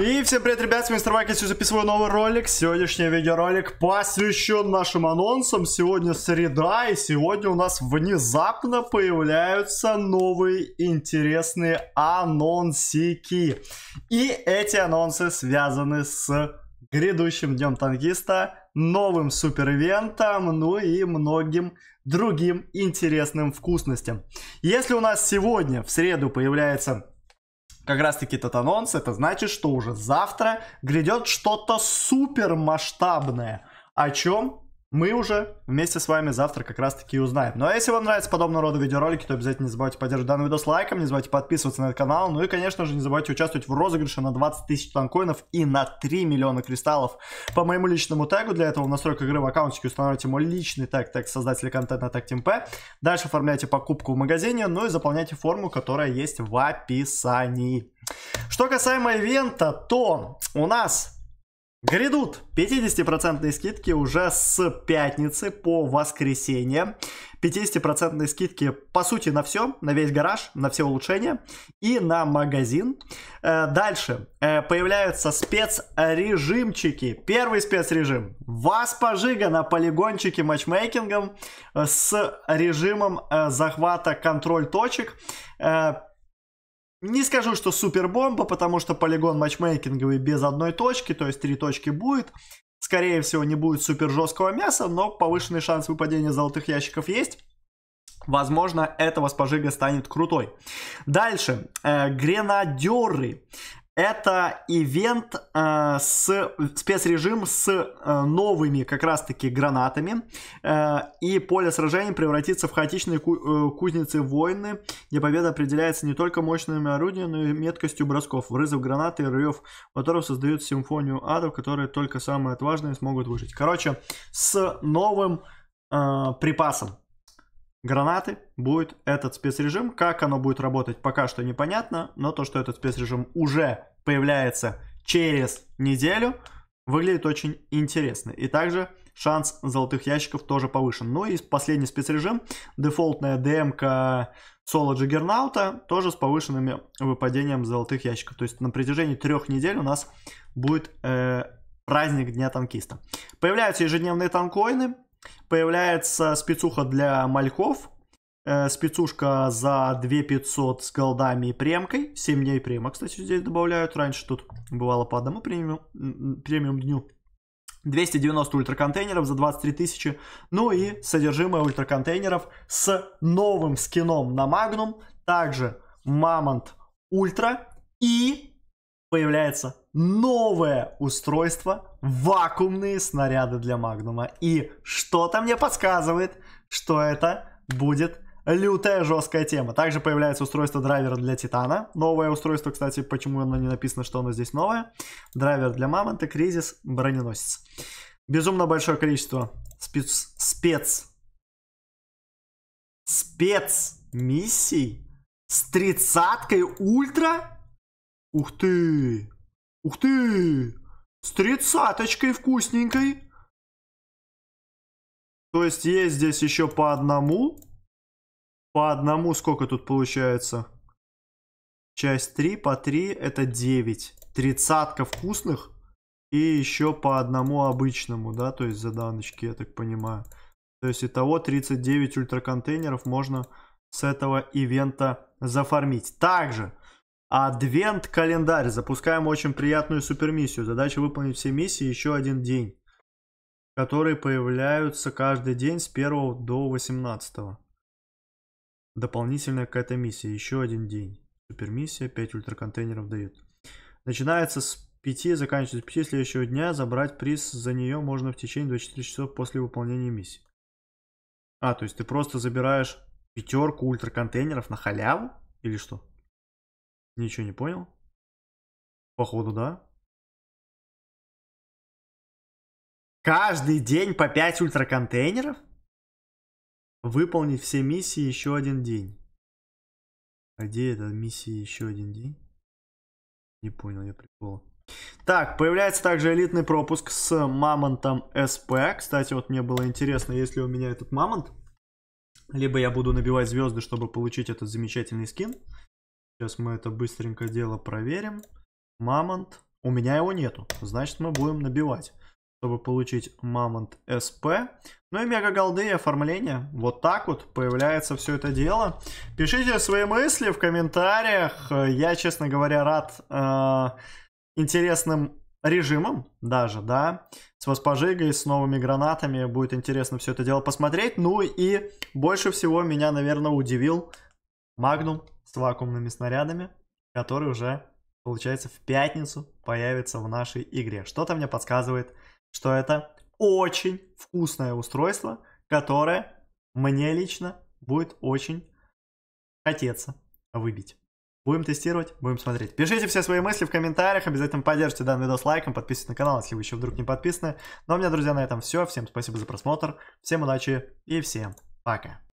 И всем привет, ребят, с вами Мистер Майк, я записываю новый ролик. Сегодняшний видеоролик посвящен нашим анонсам. Сегодня среда, и сегодня у нас внезапно появляются новые интересные анонсики. И эти анонсы связаны с грядущим Днем Танкиста, новым супервентом, ну и многим другим интересным вкусностям. Если у нас сегодня, в среду, появляется как раз-таки этот анонс, это значит, что уже завтра грядет что-то супер масштабное. О чем мы уже вместе с вами завтра как раз таки узнаем. Ну а если вам нравятся подобного рода видеоролики, то обязательно не забывайте поддерживать данный видос лайком, не забывайте подписываться на этот канал, ну и конечно же не забывайте участвовать в розыгрыше на 20 тысяч танкоинов и на 3 миллиона кристаллов по моему личному тегу. Для этого в настройках игры в аккаунтике устанавливайте мой личный тег, тег создателя контента тег TeamP. Дальше оформляйте покупку в магазине, ну и заполняйте форму, которая есть в описании. Что касаемо ивента, то у нас Грядут 50% скидки уже с пятницы по воскресенье. 50% скидки по сути на все, на весь гараж, на все улучшения и на магазин. Э, дальше э, появляются спецрежимчики. Первый спецрежим. Вас пожига на полигончике матчмейкингом э, с режимом захвата контроль точек. Не скажу, что супер бомба, потому что полигон матчмейкинговый без одной точки, то есть три точки будет. Скорее всего, не будет супер жесткого мяса, но повышенный шанс выпадения золотых ящиков есть. Возможно, этого спожига станет крутой. Дальше. Э, гренадеры. Это ивент э, с спецрежим с э, новыми как раз-таки гранатами. Э, и поле сражений превратится в хаотичные ку- э, кузницы войны, где победа определяется не только мощными орудиями, но и меткостью бросков, врызов гранаты и рыев, которых создают симфонию адов, которые только самые отважные смогут выжить. Короче, с новым э, припасом гранаты будет этот спецрежим. Как оно будет работать, пока что непонятно, но то, что этот спецрежим уже появляется через неделю, выглядит очень интересно. И также шанс золотых ящиков тоже повышен. Ну и последний спецрежим, дефолтная ДМК ка соло Джиггернаута, тоже с повышенным выпадением золотых ящиков. То есть на протяжении трех недель у нас будет э, праздник Дня Танкиста. Появляются ежедневные танкоины, появляется спецуха для мальхов, э, спецушка за 2500 с голдами и премкой, 7 дней према, кстати, здесь добавляют, раньше тут бывало по одному премиум, премиум дню. 290 ультраконтейнеров за 23 тысячи. Ну и содержимое ультраконтейнеров с новым скином на Magnum. Также Мамонт Ультра. И появляется новое устройство, вакуумные снаряды для Магнума. И что-то мне подсказывает, что это будет лютая жесткая тема. Также появляется устройство драйвера для Титана. Новое устройство, кстати, почему оно не написано, что оно здесь новое. Драйвер для Мамонта, Кризис, Броненосец. Безумно большое количество спец... спец спец миссий с тридцаткой ультра? Ух ты! Ух ты! С тридцаточкой вкусненькой. То есть есть здесь еще по одному. По одному сколько тут получается? Часть 3 по 3 это 9. Тридцатка вкусных. И еще по одному обычному, да, то есть за даночки, я так понимаю. То есть итого 39 ультраконтейнеров можно с этого ивента зафармить. Также Адвент-календарь. Запускаем очень приятную супермиссию. Задача выполнить все миссии еще один день, которые появляются каждый день с 1 до 18. Дополнительная какая-то миссия. Еще один день. Супермиссия. 5 ультраконтейнеров дают. Начинается с 5, заканчивается с 5 следующего дня. Забрать приз за нее можно в течение 24 часов после выполнения миссии. А, то есть ты просто забираешь пятерку ультраконтейнеров на халяву? Или что? Ничего не понял? Походу, да. Каждый день по 5 ультраконтейнеров? Выполнить все миссии еще один день. А где эта миссия еще один день? Не понял я прикол. Так, появляется также элитный пропуск с мамонтом СП. Кстати, вот мне было интересно, если у меня этот мамонт. Либо я буду набивать звезды, чтобы получить этот замечательный скин. Сейчас мы это быстренько дело проверим. Мамонт. У меня его нету. Значит, мы будем набивать, чтобы получить мамонт СП. Ну и мега голды и оформление. Вот так вот появляется все это дело. Пишите свои мысли в комментариях. Я, честно говоря, рад э, интересным режимом даже, да, с воспожигой, с новыми гранатами. Будет интересно все это дело посмотреть. Ну и больше всего меня, наверное, удивил Магнум с вакуумными снарядами, который уже, получается, в пятницу появится в нашей игре. Что-то мне подсказывает, что это очень вкусное устройство, которое мне лично будет очень хотеться выбить. Будем тестировать, будем смотреть. Пишите все свои мысли в комментариях, обязательно поддержите данный видос лайком, подписывайтесь на канал, если вы еще вдруг не подписаны. Ну а у меня, друзья, на этом все. Всем спасибо за просмотр, всем удачи и всем пока.